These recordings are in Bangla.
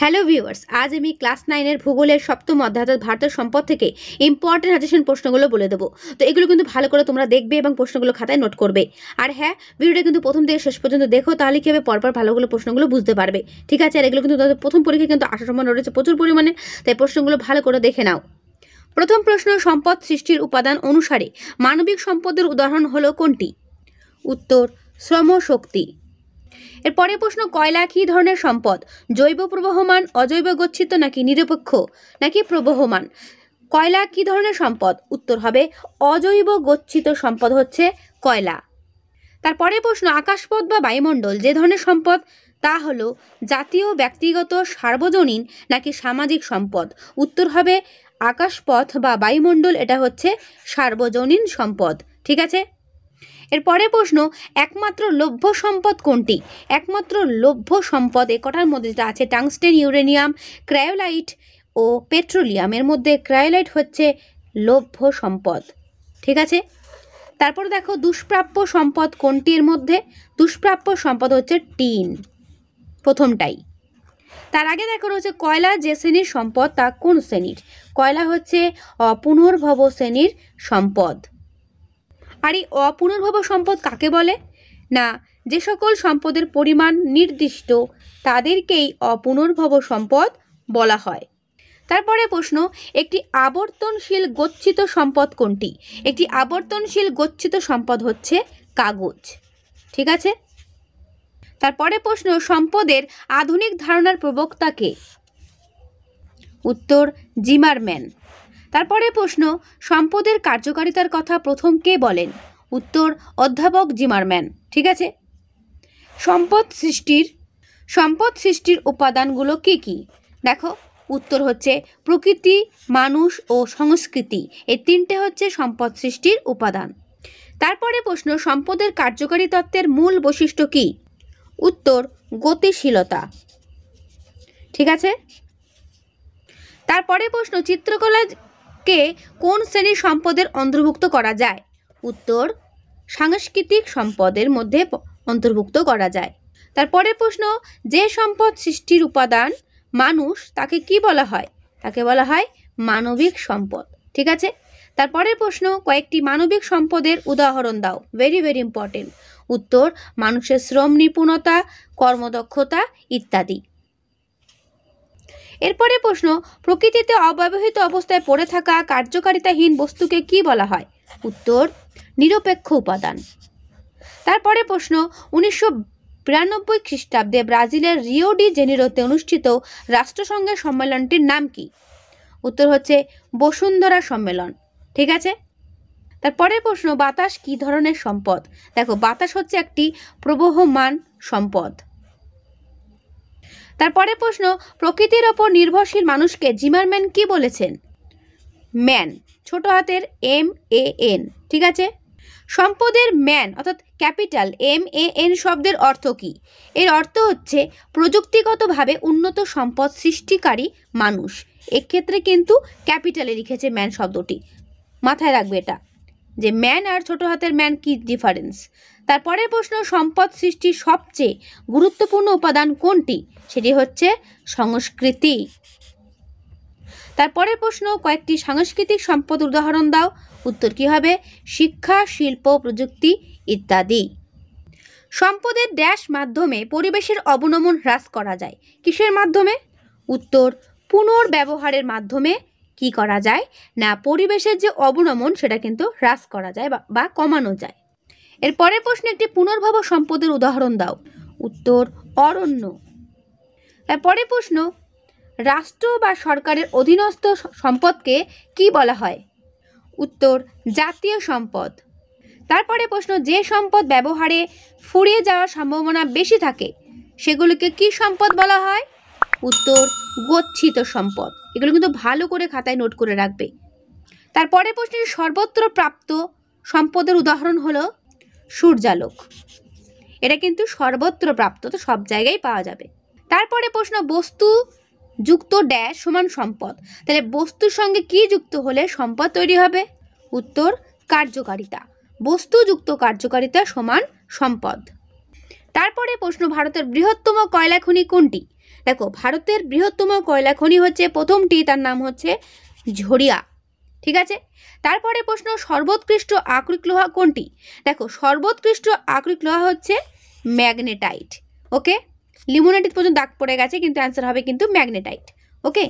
হ্যালো ভিউয়ার্স আজ আমি ক্লাস নাইনের ভূগোলের সপ্তম অধ্যায় অর্থাৎ ভারতের সম্পদ থেকে ইম্পর্টেন্ট সাজেশন প্রশ্নগুলো বলে দেবো তো এগুলো কিন্তু ভালো করে তোমরা দেখবে এবং প্রশ্নগুলো খাতায় নোট করবে আর হ্যাঁ ভিডিওটা কিন্তু প্রথম থেকে শেষ পর্যন্ত দেখো তাহলে কী হবে পরপর ভালোগুলো প্রশ্নগুলো বুঝতে পারবে ঠিক আছে আর এগুলো কিন্তু তাদের প্রথম পরীক্ষা কিন্তু আসার সময় রয়েছে প্রচুর পরিমাণে তাই প্রশ্নগুলো ভালো করে দেখে নাও প্রথম প্রশ্ন সম্পদ সৃষ্টির উপাদান অনুসারে মানবিক সম্পদের উদাহরণ হলো কোনটি উত্তর শ্রমশক্তি এর পরের প্রশ্ন কয়লা কী ধরনের সম্পদ জৈব প্রবহমান অজৈব গচ্ছিত নাকি নিরপেক্ষ নাকি প্রবহমান কয়লা কী ধরনের সম্পদ উত্তর হবে অজৈব গচ্ছিত সম্পদ হচ্ছে কয়লা তারপরে প্রশ্ন আকাশপথ বা বায়ুমণ্ডল যে ধরনের সম্পদ তা হলো জাতীয় ব্যক্তিগত সার্বজনীন নাকি সামাজিক সম্পদ উত্তর হবে আকাশপথ বা বায়ুমণ্ডল এটা হচ্ছে সার্বজনীন সম্পদ ঠিক আছে এরপরে প্রশ্ন একমাত্র লভ্য সম্পদ কোনটি একমাত্র লভ্য সম্পদ একটার মধ্যে যেটা আছে টাংস্টেন ইউরেনিয়াম ক্রায়োলাইট ও পেট্রোলিয়াম এর মধ্যে ক্রায়োলাইট হচ্ছে লভ্য সম্পদ ঠিক আছে তারপর দেখো দুষ্প্রাপ্য সম্পদ কোনটির মধ্যে দুষ্প্রাপ্য সম্পদ হচ্ছে টিন প্রথমটাই তার আগে দেখো রয়েছে কয়লা যে শ্রেণীর সম্পদ তা কোন শ্রেণীর কয়লা হচ্ছে পুনর্ভব শ্রেণীর সম্পদ আর এই অপুনর্ভব সম্পদ কাকে বলে না যে সকল সম্পদের পরিমাণ নির্দিষ্ট তাদেরকেই অপুনর্ভব সম্পদ বলা হয় তারপরে প্রশ্ন একটি আবর্তনশীল গচ্ছিত সম্পদ কোনটি একটি আবর্তনশীল গচ্ছিত সম্পদ হচ্ছে কাগজ ঠিক আছে তারপরে প্রশ্ন সম্পদের আধুনিক ধারণার প্রবক্তাকে উত্তর জিমারম্যান তারপরে প্রশ্ন সম্পদের কার্যকারিতার কথা প্রথম কে বলেন উত্তর অধ্যাপক জিমারম্যান ঠিক আছে সম্পদ সৃষ্টির সম্পদ সৃষ্টির উপাদানগুলো কি কি দেখো উত্তর হচ্ছে প্রকৃতি মানুষ ও সংস্কৃতি এই তিনটে হচ্ছে সম্পদ সৃষ্টির উপাদান তারপরে প্রশ্ন সম্পদের কার্যকারী তত্ত্বের মূল বৈশিষ্ট্য কি উত্তর গতিশীলতা ঠিক আছে তারপরে প্রশ্ন চিত্রকলা কে কোন শ্রেণীর সম্পদের অন্তর্ভুক্ত করা যায় উত্তর সাংস্কৃতিক সম্পদের মধ্যে অন্তর্ভুক্ত করা যায় তারপরের প্রশ্ন যে সম্পদ সৃষ্টির উপাদান মানুষ তাকে কি বলা হয় তাকে বলা হয় মানবিক সম্পদ ঠিক আছে তারপরের প্রশ্ন কয়েকটি মানবিক সম্পদের উদাহরণ দাও ভেরি ভেরি ইম্পর্টেন্ট উত্তর মানুষের শ্রম নিপুণতা কর্মদক্ষতা ইত্যাদি এরপরে প্রশ্ন প্রকৃতিতে অব্যবহৃত অবস্থায় পড়ে থাকা কার্যকারিতাহীন বস্তুকে কি বলা হয় উত্তর নিরপেক্ষ উপাদান তারপরে প্রশ্ন উনিশশো বিরানব্বই খ্রিস্টাব্দে ব্রাজিলের রিও ডি জেনিরোতে অনুষ্ঠিত রাষ্ট্রসংঘের সম্মেলনটির নাম কি উত্তর হচ্ছে বসুন্ধরা সম্মেলন ঠিক আছে তারপরের প্রশ্ন বাতাস কি ধরনের সম্পদ দেখো বাতাস হচ্ছে একটি প্রবহমান সম্পদ তারপরে প্রশ্ন প্রকৃতির ওপর নির্ভরশীল মানুষকে জিমারম্যান কি বলেছেন ম্যান ছোট হাতের এম এ এন ঠিক আছে সম্পদের ম্যান অর্থাৎ ক্যাপিটাল এম এ এন শব্দের অর্থ কী এর অর্থ হচ্ছে প্রযুক্তিগতভাবে উন্নত সম্পদ সৃষ্টিকারী মানুষ এক্ষেত্রে কিন্তু ক্যাপিটালে লিখেছে ম্যান শব্দটি মাথায় রাখবে এটা যে ম্যান আর ছোট হাতের ম্যান কি ডিফারেন্স পরের প্রশ্ন সম্পদ সৃষ্টির সবচেয়ে গুরুত্বপূর্ণ উপাদান কোনটি সেটি হচ্ছে সংস্কৃতি পরের প্রশ্ন কয়েকটি সাংস্কৃতিক সম্পদ উদাহরণ দাও উত্তর কী হবে শিক্ষা শিল্প প্রযুক্তি ইত্যাদি সম্পদের ড্যাশ মাধ্যমে পরিবেশের অবনমন হ্রাস করা যায় কিসের মাধ্যমে উত্তর পুনর্ব্যবহারের মাধ্যমে কি করা যায় না পরিবেশের যে অবনমন সেটা কিন্তু হ্রাস করা যায় বা কমানো যায় এর পরের প্রশ্নে একটি পুনর্ভাব সম্পদের উদাহরণ দাও উত্তর অরণ্য পরের প্রশ্ন রাষ্ট্র বা সরকারের অধীনস্থ সম্পদকে কি বলা হয় উত্তর জাতীয় সম্পদ তারপরে প্রশ্ন যে সম্পদ ব্যবহারে ফুরিয়ে যাওয়ার সম্ভাবনা বেশি থাকে সেগুলিকে কি সম্পদ বলা হয় উত্তর গচ্ছিত সম্পদ এগুলো কিন্তু ভালো করে খাতায় নোট করে রাখবে তারপরে প্রশ্নের সর্বত্র প্রাপ্ত সম্পদের উদাহরণ হলো সূর্যালোক এটা কিন্তু সর্বত্র প্রাপ্ত তো সব জায়গায় পাওয়া যাবে তারপরে প্রশ্ন বস্তু যুক্ত ড্যাশ সমান সম্পদ তাহলে বস্তুর সঙ্গে কি যুক্ত হলে সম্পদ তৈরি হবে উত্তর কার্যকারিতা বস্তু যুক্ত কার্যকারিতা সমান সম্পদ তারপরে প্রশ্ন ভারতের বৃহত্তম কয়লা খনি কোনটি দেখো ভারতের বৃহত্তম কয়লা খনি হচ্ছে প্রথমটি তার নাম হচ্ছে ঝরিয়া ঠিক আছে তারপরে প্রশ্ন সর্বোৎকৃষ্ট আকরিক লোহা কোনটি দেখো সর্বোৎকৃষ্ট আকরিক লোহা হচ্ছে ম্যাগনেটাইট ওকে লিমোনাইটিস পর্যন্ত দাগ পড়ে গেছে কিন্তু অ্যান্সার হবে কিন্তু ম্যাগনেটাইট ওকে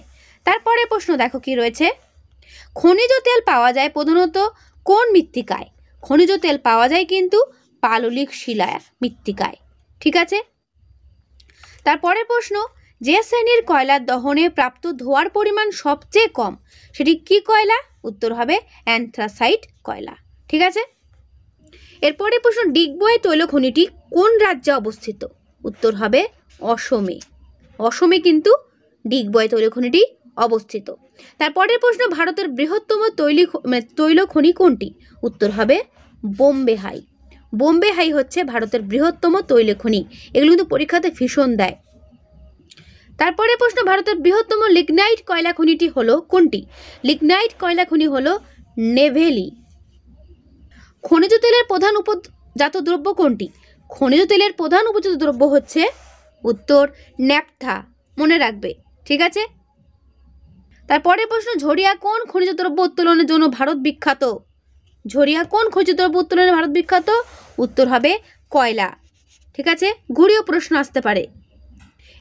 তারপরে প্রশ্ন দেখো কি রয়েছে খনিজ তেল পাওয়া যায় প্রধানত কোন মৃত্তিকায় খনিজ তেল পাওয়া যায় কিন্তু পাললিক শিলা মৃত্তিকায় ঠিক আছে তারপরে প্রশ্ন যে শ্রেণীর কয়লার দহনে প্রাপ্ত ধোয়ার পরিমাণ সবচেয়ে কম সেটি কি কয়লা উত্তর হবে অ্যান্থ্রাসাইট কয়লা ঠিক আছে এরপরে প্রশ্ন ডিগবয় তৈল খনিটি কোন রাজ্যে অবস্থিত উত্তর হবে অসমে অসমে কিন্তু ডিগবয় তৈল খনিটি অবস্থিত তারপরের প্রশ্ন ভারতের বৃহত্তম তৈলি মানে তৈল খনি কোনটি উত্তর হবে বোম্বে হাই বোম্বে হাই হচ্ছে ভারতের বৃহত্তম তৈল খনি এগুলো কিন্তু পরীক্ষাতে ভীষণ দেয় তারপরে প্রশ্ন ভারতের বৃহত্তম লিগনাইট কয়লা খনিটি হল কোনটি লিগনাইট কয়লা খনি হল নেভেলি খনিজ তেলের প্রধান উপজাত দ্রব্য কোনটি খনিজ তেলের প্রধান উপজাত দ্রব্য হচ্ছে উত্তর ন্যাপথা মনে রাখবে ঠিক আছে তারপরে প্রশ্ন ঝরিয়া কোন খনিজ দ্রব্য উত্তোলনের জন্য ভারত বিখ্যাত ঝরিয়া কোন খনিজ দ্রব্য উত্তোলনে ভারত বিখ্যাত উত্তর হবে কয়লা ঠিক আছে ঘুরিয়েও প্রশ্ন আসতে পারে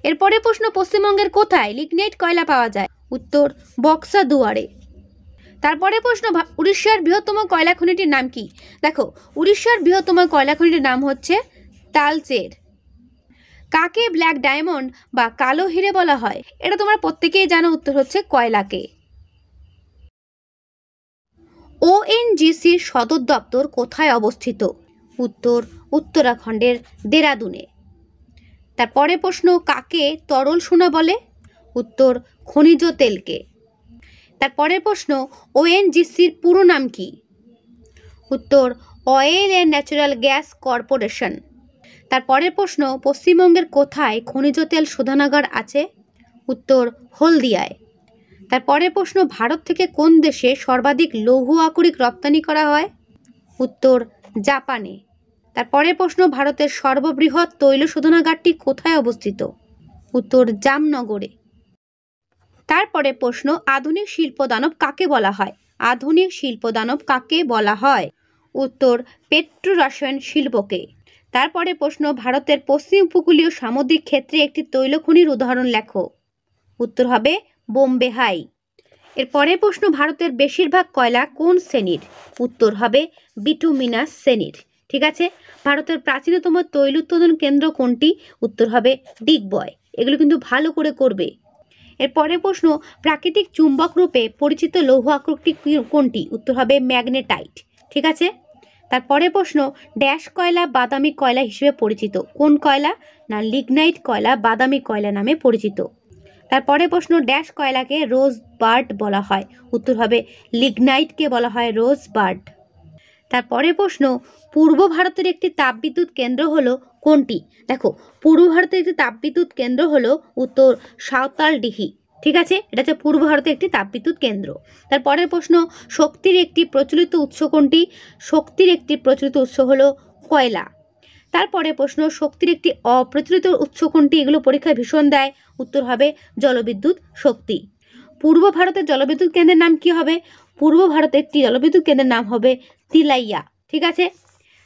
এরপরে প্রশ্ন পশ্চিমবঙ্গের কোথায় লিগনাইট কয়লা পাওয়া যায় উত্তর বক্সা দুয়ারে তারপরে প্রশ্ন উড়িষ্যার বৃহত্তম কয়লা খনিটির নাম কি দেখো উড়িষ্যার বৃহত্তম কয়লা খনিটির নাম হচ্ছে তালচের কাকে ব্ল্যাক ডায়মন্ড বা কালো হিরে বলা হয় এটা তোমার প্রত্যেকেই জানো উত্তর হচ্ছে কয়লাকে ওএনজিসির সদর দপ্তর কোথায় অবস্থিত উত্তর উত্তরাখণ্ডের দেরাদুনে তার পরে প্রশ্ন কাকে তরল সোনা বলে উত্তর খনিজ তেলকে তার পরের প্রশ্ন ওএনজিসির পুরো নাম কি উত্তর oil and natural gas corporation তার পরের প্রশ্ন পশ্চিমবঙ্গের কোথায় খনিজ তেল শোধনাগার আছে উত্তর হলদিয়ায় তার পরের প্রশ্ন ভারত থেকে কোন দেশে সর্বাধিক লৌহ আকরিক রপ্তানি করা হয় উত্তর জাপানে পরের প্রশ্ন ভারতের সর্ববৃহৎ তৈল শোধনাগারটি কোথায় অবস্থিত উত্তর জামনগরে তারপরে প্রশ্ন আধুনিক শিল্পদানব কাকে বলা হয় আধুনিক শিল্পদানব কাকে বলা হয় উত্তর পেট্রোরাসায়ন শিল্পকে তারপরে প্রশ্ন ভারতের পশ্চিম উপকূলীয় সামুদ্রিক ক্ষেত্রে একটি তৈল খনির উদাহরণ লেখো উত্তর হবে বোম্বে হাই এরপরে প্রশ্ন ভারতের বেশিরভাগ কয়লা কোন শ্রেণীর উত্তর হবে বিটুমিনাস শ্রেণীর ঠিক আছে ভারতের প্রাচীনতম তৈল উৎপাদন কেন্দ্র কোনটি উত্তর হবে ডিগবয় এগুলো কিন্তু ভালো করে করবে এর পরের প্রশ্ন প্রাকৃতিক চুম্বক রূপে পরিচিত লৌহ আকরকটি কোনটি উত্তর হবে ম্যাগনেটাইট ঠিক আছে তার পরের প্রশ্ন ড্যাশ কয়লা বাদামি কয়লা হিসেবে পরিচিত কোন কয়লা না লিগনাইট কয়লা বাদামি কয়লা নামে পরিচিত তারপরে প্রশ্ন ড্যাশ কয়লাকে রোজ বার্ড বলা হয় উত্তর হবে লিগনাইটকে বলা হয় রোজ বার্ড তারপরে প্রশ্ন পূর্ব ভারতের একটি তাপবিদ্যুৎ কেন্দ্র হলো কোনটি দেখো পূর্ব ভারতের একটি তাপবিদ্যুৎ কেন্দ্র হলো উত্তর সাঁওতালডিহি ঠিক আছে এটা হচ্ছে পূর্ব ভারতের একটি তাপবিদ্যুৎ কেন্দ্র তারপরের প্রশ্ন শক্তির একটি প্রচলিত উৎস কোনটি শক্তির একটি প্রচলিত উৎস হলো কয়লা তারপরে প্রশ্ন শক্তির একটি অপ্রচলিত উৎস কোনটি এগুলো পরীক্ষায় ভীষণ দেয় উত্তর হবে জলবিদ্যুৎ শক্তি পূর্ব ভারতের জলবিদ্যুৎ কেন্দ্রের নাম কি হবে পূর্ব ভারতের একটি জলবিদ্যুৎ কেন্দ্রের নাম হবে তিলাইয়া ঠিক আছে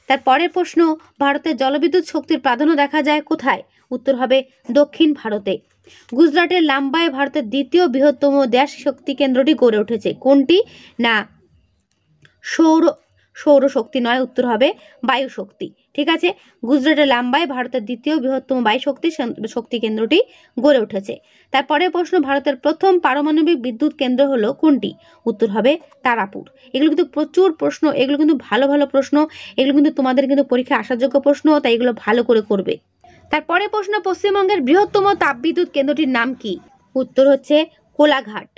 তার পরের প্রশ্ন ভারতের জলবিদ্যুৎ শক্তির প্রাধান্য দেখা যায় কোথায় উত্তর হবে দক্ষিণ ভারতে গুজরাটের লাম্বায় ভারতের দ্বিতীয় বৃহত্তম দেশ শক্তি কেন্দ্রটি গড়ে উঠেছে কোনটি না সৌর সৌরশক্তি নয় উত্তর হবে বায়ু শক্তি ঠিক আছে গুজরাটের লাম্বায় ভারতের দ্বিতীয় বৃহত্তম বায়ু শক্তি শক্তি কেন্দ্রটি গড়ে উঠেছে তারপরের প্রশ্ন ভারতের প্রথম পারমাণবিক বিদ্যুৎ কেন্দ্র হলো কোনটি উত্তর হবে তারাপুর এগুলো কিন্তু প্রচুর প্রশ্ন এগুলো কিন্তু ভালো ভালো প্রশ্ন এগুলো কিন্তু তোমাদের কিন্তু পরীক্ষা আসার যোগ্য প্রশ্ন তাই এগুলো ভালো করে করবে তারপরে প্রশ্ন পশ্চিমবঙ্গের বৃহত্তম তাপবিদ্যুৎ কেন্দ্রটির নাম কি উত্তর হচ্ছে কোলাঘাট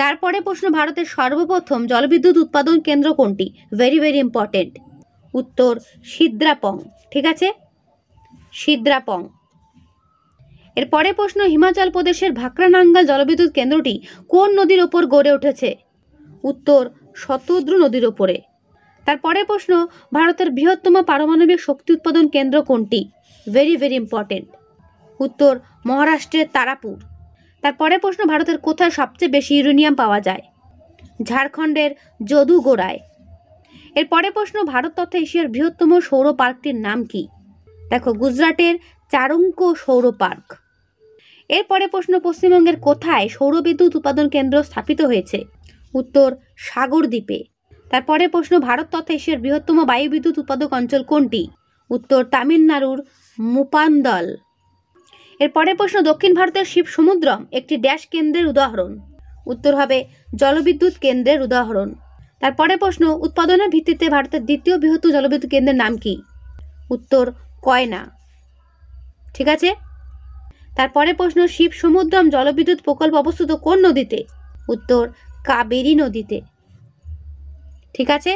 তারপরে প্রশ্ন ভারতের সর্বপ্রথম জলবিদ্যুৎ উৎপাদন কেন্দ্র কোনটি ভেরি ভেরি ইম্পর্টেন্ট উত্তর সিদ্রাপং ঠিক আছে সিদ্রাপং এরপরে প্রশ্ন হিমাচল প্রদেশের ভাকরানাঙ্গাল জলবিদ্যুৎ কেন্দ্রটি কোন নদীর ওপর গড়ে উঠেছে উত্তর শতদ্রু নদীর ওপরে তারপরে প্রশ্ন ভারতের বৃহত্তম পারমাণবিক শক্তি উৎপাদন কেন্দ্র কোনটি ভেরি ভেরি ইম্পর্টেন্ট উত্তর মহারাষ্ট্রের তারাপুর তারপরে প্রশ্ন ভারতের কোথায় সবচেয়ে বেশি ইউরেনিয়াম পাওয়া যায় ঝাড়খণ্ডের যদুগোড়ায় এর পরে প্রশ্ন ভারত তথা এশিয়ার বৃহত্তম সৌর পার্কটির নাম কি দেখো গুজরাটের চারঙ্ক সৌর পার্ক এরপরে প্রশ্ন পশ্চিমবঙ্গের কোথায় সৌরবিদ্যুৎ উৎপাদন কেন্দ্র স্থাপিত হয়েছে উত্তর সাগর দ্বীপে তারপরে প্রশ্ন ভারত তথা এশিয়ার বৃহত্তম বায়ুবিদ্যুৎ উৎপাদক অঞ্চল কোনটি উত্তর তামিলনাড়ুর মুপান্দল এর পরের প্রশ্ন দক্ষিণ ভারতের শিব সমুদ্রম একটি ড্যাশ কেন্দ্রের উদাহরণ উত্তর হবে জলবিদ্যুৎ কেন্দ্রের উদাহরণ তারপরে প্রশ্ন উৎপাদনের ভিত্তিতে ভারতের দ্বিতীয় বৃহত্তম জলবিদ্যুৎ কেন্দ্রের নাম কি উত্তর কয়না ঠিক আছে তারপরে প্রশ্ন শিব সমুদ্রম জলবিদ্যুৎ প্রকল্প অবস্থিত কোন নদীতে উত্তর কাবেরী নদীতে ঠিক আছে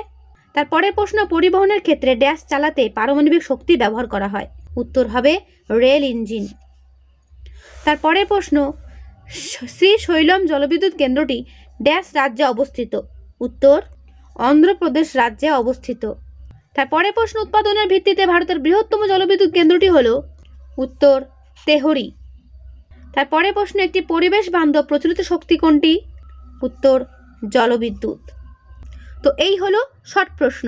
পরের প্রশ্ন পরিবহনের ক্ষেত্রে ড্যাশ চালাতে পারমাণবিক শক্তি ব্যবহার করা হয় উত্তর হবে রেল ইঞ্জিন তার পরের প্রশ্ন শ্রী শৈলম জলবিদ্যুৎ কেন্দ্রটি ড্যাশ রাজ্যে অবস্থিত উত্তর অন্ধ্রপ্রদেশ রাজ্যে অবস্থিত তার পরের প্রশ্ন উৎপাদনের ভিত্তিতে ভারতের বৃহত্তম জলবিদ্যুৎ কেন্দ্রটি হল উত্তর তেহরি তার পরের প্রশ্ন একটি পরিবেশ বান্ধব প্রচলিত শক্তি কোনটি উত্তর জলবিদ্যুৎ তো এই হলো শর্ট প্রশ্ন